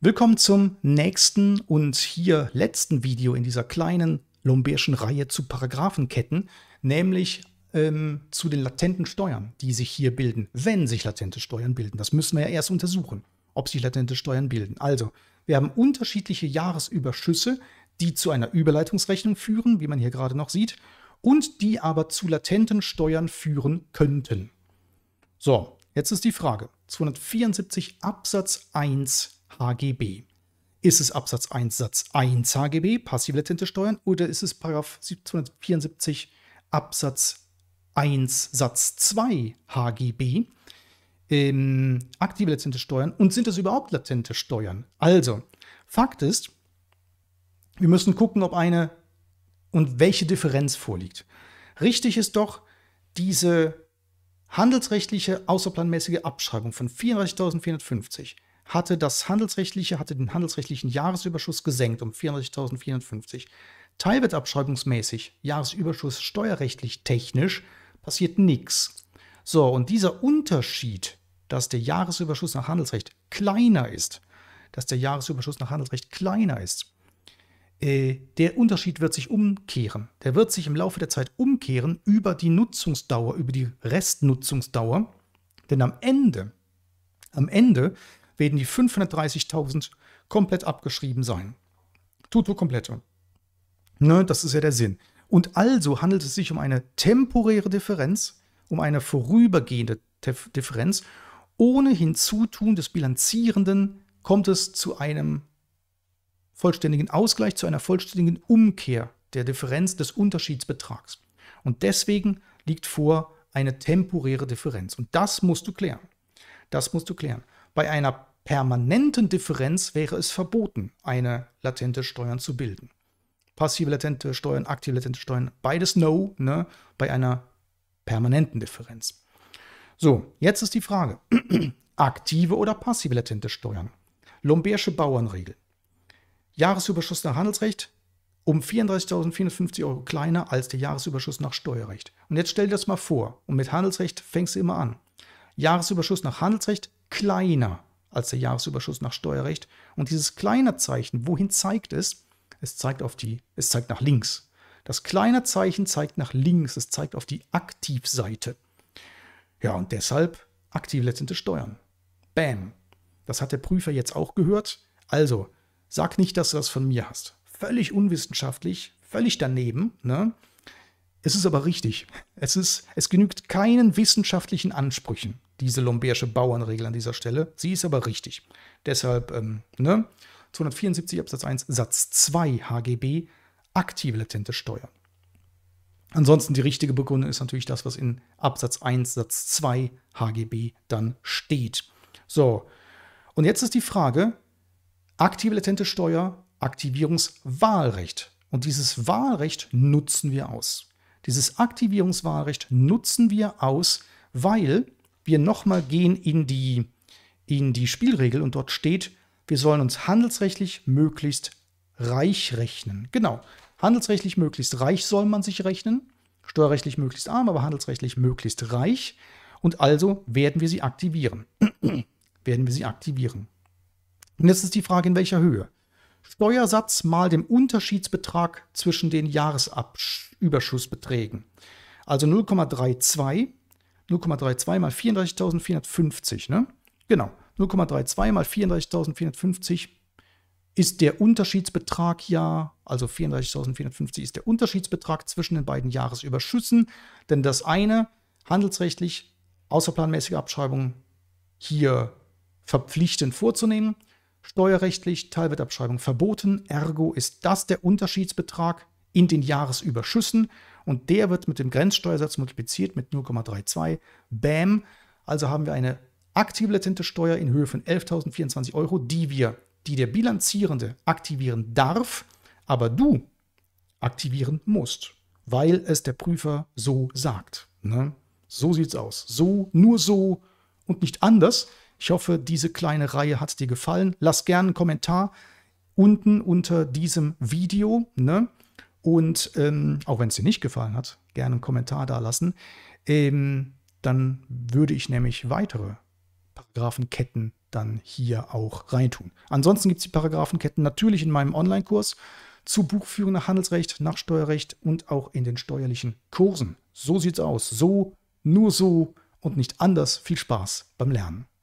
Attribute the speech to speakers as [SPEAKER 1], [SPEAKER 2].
[SPEAKER 1] Willkommen zum nächsten und hier letzten Video in dieser kleinen lomberschen Reihe zu Paragraphenketten, nämlich ähm, zu den latenten Steuern, die sich hier bilden, wenn sich latente Steuern bilden. Das müssen wir ja erst untersuchen, ob sich latente Steuern bilden. Also, wir haben unterschiedliche Jahresüberschüsse, die zu einer Überleitungsrechnung führen, wie man hier gerade noch sieht, und die aber zu latenten Steuern führen könnten. So, jetzt ist die Frage. 274 Absatz 1 HGB. Ist es Absatz 1 Satz 1 HGB, passiv-latente Steuern, oder ist es Paragraph 774 Absatz 1 Satz 2 HGB, ähm, aktive latente Steuern und sind es überhaupt latente Steuern? Also, Fakt ist, wir müssen gucken, ob eine und welche Differenz vorliegt. Richtig ist doch, diese handelsrechtliche außerplanmäßige Abschreibung von 34.450 hatte das handelsrechtliche, hatte den handelsrechtlichen Jahresüberschuss gesenkt um 34.450. Teilwertabschreibungsmäßig, Jahresüberschuss steuerrechtlich technisch, passiert nichts. So, und dieser Unterschied, dass der Jahresüberschuss nach Handelsrecht kleiner ist, dass der Jahresüberschuss nach Handelsrecht kleiner ist, äh, der Unterschied wird sich umkehren. Der wird sich im Laufe der Zeit umkehren über die Nutzungsdauer, über die Restnutzungsdauer. Denn am Ende, am Ende werden die 530.000 komplett abgeschrieben sein. Tutto completo. Ne, das ist ja der Sinn. Und also handelt es sich um eine temporäre Differenz, um eine vorübergehende Differenz. Ohne Hinzutun des Bilanzierenden kommt es zu einem vollständigen Ausgleich, zu einer vollständigen Umkehr der Differenz des Unterschiedsbetrags. Und deswegen liegt vor eine temporäre Differenz. Und das musst du klären. Das musst du klären. Bei einer permanenten Differenz wäre es verboten, eine latente Steuern zu bilden. Passive latente Steuern, aktive latente Steuern, beides no, ne, bei einer permanenten Differenz. So, jetzt ist die Frage, aktive oder passive latente Steuern? Lombeersche Bauernregel. Jahresüberschuss nach Handelsrecht um 34.450 Euro kleiner als der Jahresüberschuss nach Steuerrecht. Und jetzt stell dir das mal vor, und mit Handelsrecht fängst du immer an. Jahresüberschuss nach Handelsrecht kleiner als der Jahresüberschuss nach Steuerrecht. Und dieses kleine Zeichen, wohin zeigt es? Es zeigt auf die, es zeigt nach links. Das kleine Zeichen zeigt nach links, es zeigt auf die Aktivseite. Ja, und deshalb aktiv letztendlich steuern. Bam. Das hat der Prüfer jetzt auch gehört. Also, sag nicht, dass du das von mir hast. Völlig unwissenschaftlich, völlig daneben. Ne? Es ist aber richtig. Es, ist, es genügt keinen wissenschaftlichen Ansprüchen diese lombärische Bauernregel an dieser Stelle. Sie ist aber richtig. Deshalb, ähm, ne? 274 Absatz 1 Satz 2 HGB aktive latente Steuern. Ansonsten die richtige Begründung ist natürlich das, was in Absatz 1 Satz 2 HGB dann steht. So, und jetzt ist die Frage, aktive latente Steuer, Aktivierungswahlrecht. Und dieses Wahlrecht nutzen wir aus. Dieses Aktivierungswahlrecht nutzen wir aus, weil wir nochmal gehen in die, in die Spielregel und dort steht, wir sollen uns handelsrechtlich möglichst reich rechnen. Genau, handelsrechtlich möglichst reich soll man sich rechnen, steuerrechtlich möglichst arm, aber handelsrechtlich möglichst reich. Und also werden wir sie aktivieren. werden wir sie aktivieren. Und jetzt ist die Frage, in welcher Höhe? Steuersatz mal dem Unterschiedsbetrag zwischen den Jahresüberschussbeträgen. Also 0,32 0,32 mal 34.450, ne? Genau, 0,32 mal 34.450 ist der Unterschiedsbetrag ja, also 34.450 ist der Unterschiedsbetrag zwischen den beiden Jahresüberschüssen, denn das eine handelsrechtlich außerplanmäßige Abschreibung hier verpflichtend vorzunehmen, steuerrechtlich Teilwertabschreibung verboten, ergo ist das der Unterschiedsbetrag in den Jahresüberschüssen und der wird mit dem Grenzsteuersatz multipliziert mit 0,32. Bam! Also haben wir eine aktive latente Steuer in Höhe von 11.024 Euro, die wir, die der Bilanzierende aktivieren darf, aber du aktivieren musst, weil es der Prüfer so sagt. Ne? So sieht's aus. So, nur so und nicht anders. Ich hoffe, diese kleine Reihe hat dir gefallen. Lass gerne einen Kommentar unten unter diesem Video. Ne? Und ähm, auch wenn es dir nicht gefallen hat, gerne einen Kommentar da lassen. Ähm, dann würde ich nämlich weitere Paragraphenketten dann hier auch reintun. Ansonsten gibt es die Paragraphenketten natürlich in meinem Online-Kurs zu Buchführung nach Handelsrecht, nach Steuerrecht und auch in den steuerlichen Kursen. So sieht's aus. So, nur so und nicht anders. Viel Spaß beim Lernen.